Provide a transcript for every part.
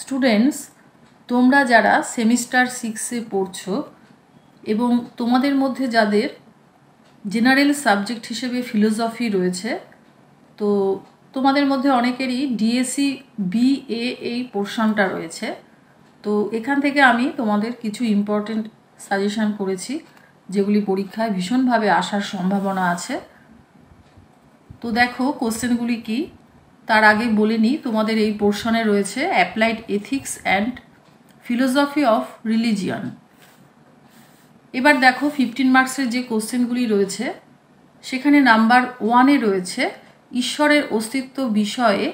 students তোমরা যারা semester সিক্সে পড়ছো এবং তোমাদের মধ্যে যাদের জেনারেল সাবজেক্ট হিসেবে ফিলোসফি রয়েছে তো তোমাদের মধ্যে অনেকেরই ডিএসি বি এ এই পোর্শনটা রয়েছে তো এখান থেকে আমি তোমাদের কিছু ইম্পর্টেন্ট সাজেশান করেছি যেগুলি পরীক্ষায় ভীষণভাবে আসার সম্ভাবনা আছে তো দেখো কোশ্চেনগুলি কী তার আগে বলে নিই তোমাদের এই পোর্শনে রয়েছে applied ethics and philosophy of religion এবার দেখো ফিফটিন মার্কসের যে কোশ্চেনগুলি রয়েছে সেখানে নাম্বার ওয়ানে রয়েছে ঈশ্বরের অস্তিত্ব বিষয়ে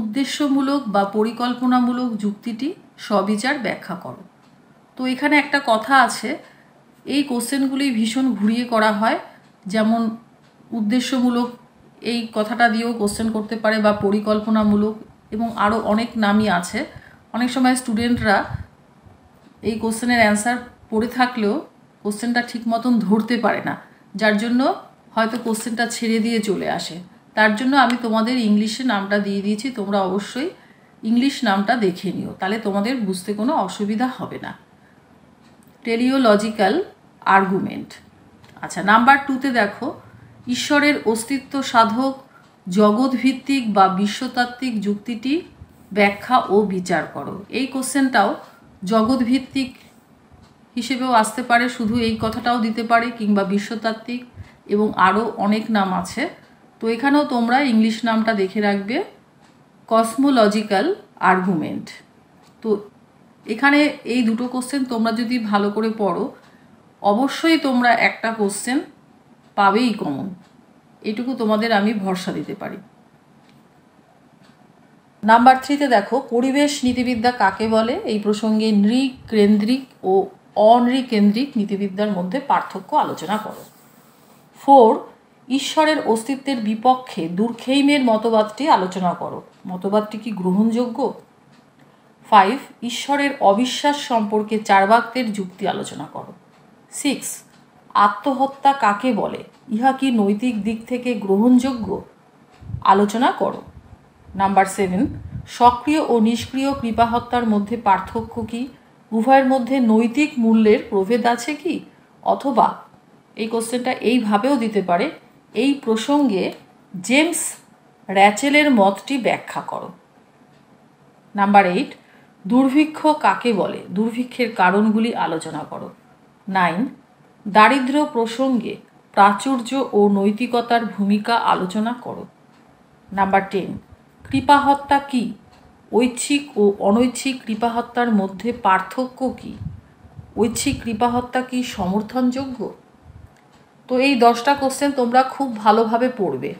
উদ্দেশ্যমূলক বা পরিকল্পনামূলক যুক্তিটি সবিচার ব্যাখ্যা করো তো এখানে একটা কথা আছে এই কোশ্চেনগুলি ভীষণ ঘুরিয়ে করা হয় যেমন উদ্দেশ্যমূলক এই কথাটা দিয়েও কোশ্চেন করতে পারে বা পরিকল্পনামূলক এবং আরও অনেক নামই আছে অনেক সময় স্টুডেন্টরা এই কোশ্চেনের অ্যান্সার পড়ে থাকলেও কোশ্চেনটা ঠিক মতন ধরতে পারে না যার জন্য হয়তো কোশ্চেনটা ছেড়ে দিয়ে চলে আসে তার জন্য আমি তোমাদের ইংলিশে নামটা দিয়ে দিয়েছি তোমরা অবশ্যই ইংলিশ নামটা দেখে নিও তাহলে তোমাদের বুঝতে কোনো অসুবিধা হবে না টেলিওলজিক্যাল আর্গুমেন্ট আচ্ছা নাম্বার টুতে দেখো ঈশ্বরের অস্তিত্ব সাধক জগৎভিত্তিক বা বিশ্বতাত্ত্বিক যুক্তিটি ব্যাখ্যা ও বিচার করো এই কোশ্চেনটাও জগৎভিত্তিক হিসেবেও আসতে পারে শুধু এই কথাটাও দিতে পারে কিংবা বিশ্বতাত্ত্বিক এবং আরও অনেক নাম আছে তো এখানেও তোমরা ইংলিশ নামটা দেখে রাখবে কসমোলজিক্যাল আর্গুমেন্ট তো এখানে এই দুটো কোশ্চেন তোমরা যদি ভালো করে পড়ো অবশ্যই তোমরা একটা কোশ্চেন পাবেই কমন এটুকু তোমাদের আমি ভরসা দিতে পারি নাম্বার থ্রিতে দেখো পরিবেশ নীতিবিদ্যা কাকে বলে এই প্রসঙ্গে নৃকেন্দ্রিক ও অনৃকেন্দ্রিক নীতিবিদ্যার মধ্যে পার্থক্য আলোচনা করো ফোর ঈশ্বরের অস্তিত্বের বিপক্ষে দুর্খেইমের মতবাদটি আলোচনা করো মতবাদটি কি গ্রহণযোগ্য ফাইভ ঈশ্বরের অবিশ্বাস সম্পর্কে চারবাক্যের যুক্তি আলোচনা করো সিক্স আত্মহত্যা কাকে বলে ইহা কি নৈতিক দিক থেকে গ্রহণযোগ্য আলোচনা করো নাম্বার সেভেন সক্রিয় ও নিষ্ক্রিয় কৃপাহত্যার মধ্যে পার্থক্য কি উভয়ের মধ্যে নৈতিক মূল্যের প্রভেদ আছে কি অথবা এই কোশ্চেনটা এইভাবেও দিতে পারে এই প্রসঙ্গে জেমস র্যাচেলের মতটি ব্যাখ্যা করো নাম্বার এইট দুর্ভিক্ষ কাকে বলে দুর্ভিক্ষের কারণগুলি আলোচনা করো নাইন দারিদ্র প্রসঙ্গে প্রাচুর্য ও নৈতিকতার ভূমিকা আলোচনা করো নাম্বার টেন কৃপা হত্যা কী ঐচ্ছিক ও অনৈচ্ছিক কৃপা হত্যার মধ্যে পার্থক্য কী ঐচ্ছিক কৃপা হত্যা কি সমর্থনযোগ্য তো এই দশটা কোশ্চেন তোমরা খুব ভালোভাবে পড়বে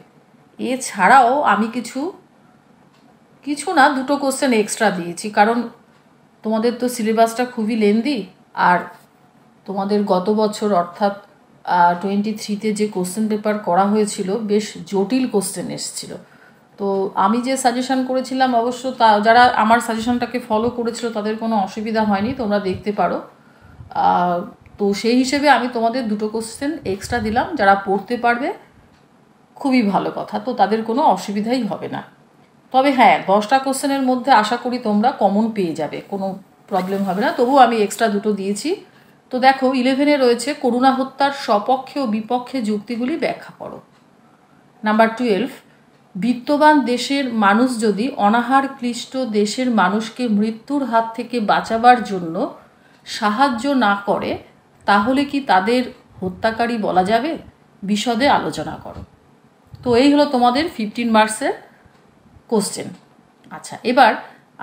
এছাড়াও আমি কিছু কিছু না দুটো কোশ্চেন এক্সট্রা দিয়েছি কারণ তোমাদের তো সিলেবাসটা খুবই লেন্দি আর তোমাদের গত বছর অর্থাৎ টোয়েন্টি থ্রিতে যে কোশ্চেন পেপার করা হয়েছিল বেশ জটিল কোশ্চেন এসেছিল তো আমি যে সাজেশান করেছিলাম অবশ্য তা যারা আমার সাজেশানটাকে ফলো করেছিল তাদের কোনো অসুবিধা হয়নি তোমরা দেখতে পারো তো সেই হিসেবে আমি তোমাদের দুটো কোশ্চেন এক্সট্রা দিলাম যারা পড়তে পারবে খুবই ভালো কথা তো তাদের কোনো অসুবিধাই হবে না তবে হ্যাঁ দশটা কোশ্চেনের মধ্যে আশা করি তোমরা কমন পেয়ে যাবে কোনো প্রবলেম হবে না তবুও আমি এক্সট্রা দুটো দিয়েছি তো দেখো ইলেভেনে রয়েছে করুণা হত্যার স্বপক্ষে ও বিপক্ষে যুক্তিগুলি ব্যাখ্যা করো নাম্বার টুয়েলভ বিত্তবান দেশের মানুষ যদি অনাহার ক্লিষ্ট দেশের মানুষকে মৃত্যুর হাত থেকে বাঁচাবার জন্য সাহায্য না করে তাহলে কি তাদের হত্যাকারী বলা যাবে বিশদে আলোচনা করো তো এই হলো তোমাদের ফিফটিন মার্কসের কোশ্চেন আচ্ছা এবার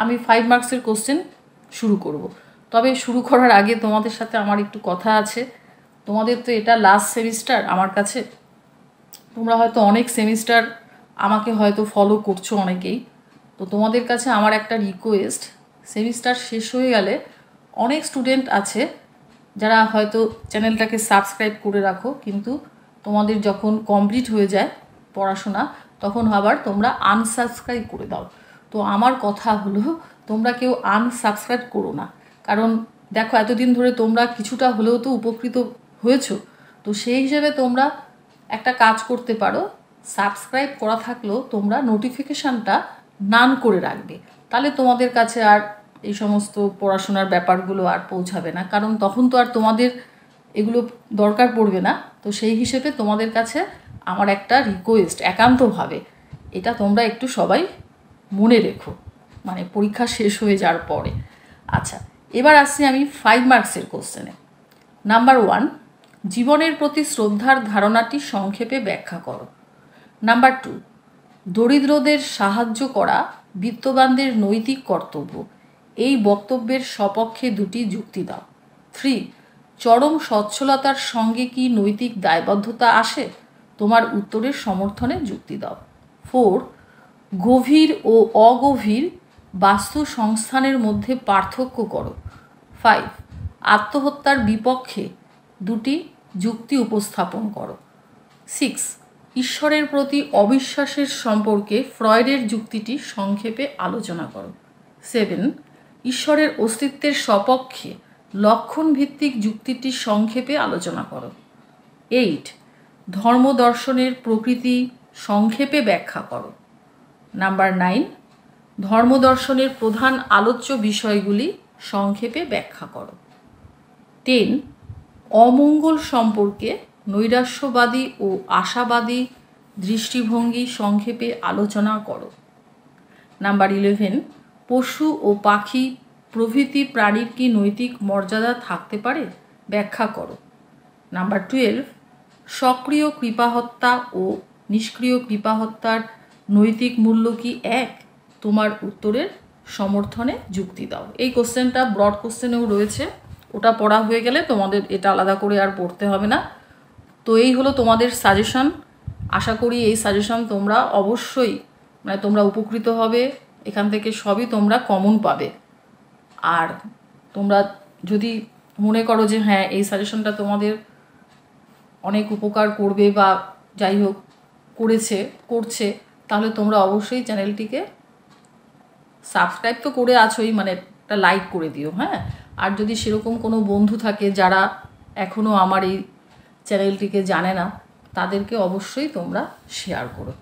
আমি ফাইভ মার্কসের কোশ্চেন শুরু করব তবে শুরু করার আগে তোমাদের সাথে আমার একটু কথা আছে তোমাদের তো এটা লাস্ট সেমিস্টার আমার কাছে তোমরা হয়তো অনেক সেমিস্টার আমাকে হয়তো ফলো করছো অনেকেই তো তোমাদের কাছে আমার একটা রিকোয়েস্ট সেমিস্টার শেষ হয়ে গেলে অনেক স্টুডেন্ট আছে যারা হয়তো চ্যানেলটাকে সাবস্ক্রাইব করে রাখো কিন্তু তোমাদের যখন কমপ্লিট হয়ে যায় পড়াশোনা তখন আবার তোমরা আনসাবস্ক্রাইব করে দাও তো আমার কথা হলো তোমরা কেউ আনসাবস্ক্রাইব করো না কারণ দেখো এতদিন ধরে তোমরা কিছুটা হলেও তো উপকৃত হয়েছো তো সেই হিসেবে তোমরা একটা কাজ করতে পারো সাবস্ক্রাইব করা থাকলেও তোমরা নোটিফিকেশানটা নান করে রাখবে তাহলে তোমাদের কাছে আর এই সমস্ত পড়াশোনার ব্যাপারগুলো আর পৌঁছাবে না কারণ তখন তো আর তোমাদের এগুলো দরকার পড়বে না তো সেই হিসেবে তোমাদের কাছে আমার একটা রিকোয়েস্ট একান্তভাবে এটা তোমরা একটু সবাই মনে রেখো মানে পরীক্ষা শেষ হয়ে যাওয়ার পরে আচ্ছা এবার আসছি আমি ফাইভ মার্কসের কোশ্চেনে নাম্বার ওয়ান জীবনের প্রতি শ্রদ্ধার ধারণাটি সংক্ষেপে ব্যাখ্যা করো নাম্বার টু দরিদ্রদের সাহায্য করা বিত্তবানদের নৈতিক কর্তব্য এই বক্তব্যের সপক্ষে দুটি যুক্তি দাও থ্রি চরম সচ্ছলতার সঙ্গে কি নৈতিক দায়বদ্ধতা আসে তোমার উত্তরের সমর্থনে যুক্তি দাও ফোর গভীর ও অগভীর বাস্তু সংস্থানের মধ্যে পার্থক্য করো ফাইভ আত্মহত্যার বিপক্ষে দুটি যুক্তি উপস্থাপন করো সিক্স ঈশ্বরের প্রতি অবিশ্বাসের সম্পর্কে ফ্রয়েডের যুক্তিটি সংক্ষেপে আলোচনা করো সেভেন ঈশ্বরের অস্তিত্বের সপক্ষে লক্ষণ ভিত্তিক যুক্তিটি সংক্ষেপে আলোচনা করো এইট ধর্ম দর্শনের প্রকৃতি সংক্ষেপে ব্যাখ্যা করো নাম্বার নাইন ধর্ম দর্শনের প্রধান আলোচ্য বিষয়গুলি সংক্ষেপে ব্যাখ্যা করো টেন অমঙ্গল সম্পর্কে নৈরাশ্যবাদী ও আশাবাদী দৃষ্টিভঙ্গি সংক্ষেপে আলোচনা করো নাম্বার ইলেভেন পশু ও পাখি প্রভৃতি প্রাণীর কি নৈতিক মর্যাদা থাকতে পারে ব্যাখ্যা করো নাম্বার টুয়েলভ সক্রিয় কৃপাহত্যা ও নিষ্ক্রিয় কৃপাহত্যার নৈতিক মূল্য কি এক তোমার উত্তরের সমর্থনে যুক্তি দাও এই কোশ্চেনটা ব্রড কোশ্চেনেও রয়েছে ওটা পড়া হয়ে গেলে তোমাদের এটা আলাদা করে আর পড়তে হবে না তো এই হলো তোমাদের সাজেশান আশা করি এই সাজেশান তোমরা অবশ্যই মানে তোমরা উপকৃত হবে এখান থেকে সবই তোমরা কমন পাবে আর তোমরা যদি মনে করো যে হ্যাঁ এই সাজেশনটা তোমাদের অনেক উপকার করবে বা যাই হোক করেছে করছে তাহলে তোমরা অবশ্যই চ্যানেলটিকে সাবস্ক্রাইব তো করে আছোই মানে একটা লাইক করে দিও হ্যাঁ আর যদি সেরকম কোনো বন্ধু থাকে যারা এখনও আমার এই চ্যানেলটিকে জানে না তাদেরকে অবশ্যই তোমরা শেয়ার করো